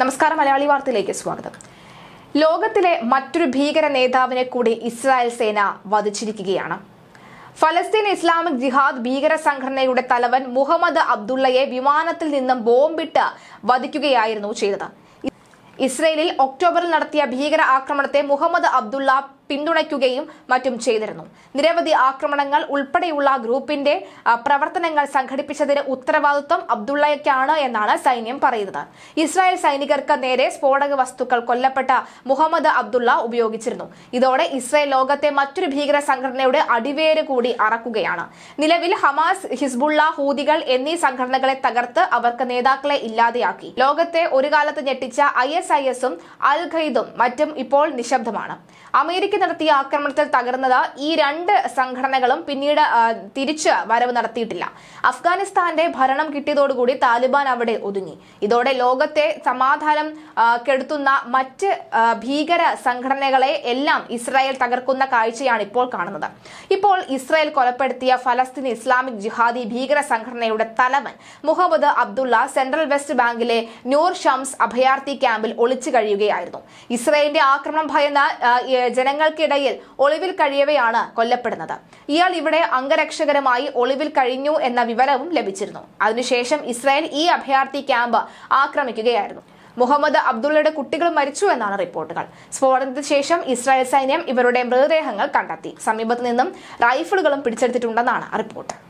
നമസ്കാരം മലയാളി വാർത്തയിലേക്ക് സ്വാഗതം ലോകത്തിലെ മറ്റൊരു ഭീകര നേതാവിനെ കൂടി ഇസ്രായേൽ സേന വധിച്ചിരിക്കുകയാണ് ഫലസ്തീൻ ഇസ്ലാമിക് ജിഹാദ് ഭീകര സംഘടനയുടെ തലവൻ മുഹമ്മദ് അബ്ദുള്ളയെ വിമാനത്തിൽ നിന്നും ബോംബിട്ട് വധിക്കുകയായിരുന്നു ചെയ്തത് ഇസ്രയേലിൽ ഒക്ടോബറിൽ നടത്തിയ ഭീകര ആക്രമണത്തെ മുഹമ്മദ് അബ്ദുള്ള പിന്തുണയ്ക്കുകയും മറ്റും ചെയ്തിരുന്നു നിരവധി ആക്രമണങ്ങൾ ഉൾപ്പെടെയുള്ള ഗ്രൂപ്പിന്റെ പ്രവർത്തനങ്ങൾ സംഘടിപ്പിച്ചതിന് ഉത്തരവാദിത്വം അബ്ദുള്ളയ്ക്കാണ് എന്നാണ് സൈന്യം പറയുന്നത് ഇസ്രായേൽ സൈനികർക്ക് നേരെ സ്ഫോടക വസ്തുക്കൾ കൊല്ലപ്പെട്ട മുഹമ്മദ് അബ്ദുള്ള ഉപയോഗിച്ചിരുന്നു ഇതോടെ ഇസ്രായേൽ ലോകത്തെ മറ്റൊരു ഭീകര സംഘടനയുടെ അടിവേര് കൂടി അറക്കുകയാണ് നിലവിൽ ഹമാസ് ഹിസ്ബുള്ള ഹൂദികൾ എന്നീ സംഘടനകളെ തകർത്ത് അവർക്ക് നേതാക്കളെ ഇല്ലാതെയാക്കി ലോകത്തെ ഒരു കാലത്ത് ഞെട്ടിച്ച ഐ എസ് ഐ എസും അൽ ഖൈദും മറ്റും ഇപ്പോൾ നിശബ്ദമാണ് അമേരിക്ക നടത്തിയ ആക്രമണത്തിൽ തകർന്നത് ഈ രണ്ട് സംഘടനകളും പിന്നീട് തിരിച്ച് വരവ് നടത്തിയിട്ടില്ല അഫ്ഗാനിസ്ഥാന്റെ ഭരണം കിട്ടിയതോടുകൂടി താലിബാൻ അവിടെ ഒതുങ്ങി ഇതോടെ ലോകത്തെ സമാധാനം കെടുത്തുന്ന മറ്റ് ഭീകര സംഘടനകളെ എല്ലാം ഇസ്രായേൽ തകർക്കുന്ന കാഴ്ചയാണ് ഇപ്പോൾ കാണുന്നത് ഇപ്പോൾ ഇസ്രായേൽ കൊലപ്പെടുത്തിയ ഫലസ്തീൻ ഇസ്ലാമിക് ജിഹാദി ഭീകര സംഘടനയുടെ തലവൻ മുഹമ്മദ് അബ്ദുള്ള സെൻട്രൽ വെസ്റ്റ് ബാങ്കിലെ നൂർ ഷംസ് അഭയാർത്ഥി ക്യാമ്പിൽ ഒളിച്ചു കഴിയുകയായിരുന്നു ഇസ്രയേലിന്റെ ആക്രമണം ഭയന്ന ജനങ്ങൾക്കിടയിൽ ഒളിവിൽ കഴിയവെയാണ് കൊല്ലപ്പെടുന്നത് ഇയാൾ ഇവിടെ അംഗരക്ഷകരമായി ഒളിവിൽ കഴിഞ്ഞു എന്ന വിവരവും ലഭിച്ചിരുന്നു അതിനുശേഷം ഇസ്രായേൽ ഈ അഭയാർത്ഥി ക്യാമ്പ് ആക്രമിക്കുകയായിരുന്നു മുഹമ്മദ് അബ്ദുള്ളയുടെ കുട്ടികൾ മരിച്ചു എന്നാണ് റിപ്പോർട്ടുകൾ സ്ഫോടനത്തിന് ശേഷം ഇസ്രായേൽ സൈന്യം ഇവരുടെ മൃതദേഹങ്ങൾ കണ്ടെത്തി സമീപത്തു നിന്നും റൈഫിളുകളും പിടിച്ചെടുത്തിട്ടുണ്ടെന്നാണ് റിപ്പോർട്ട്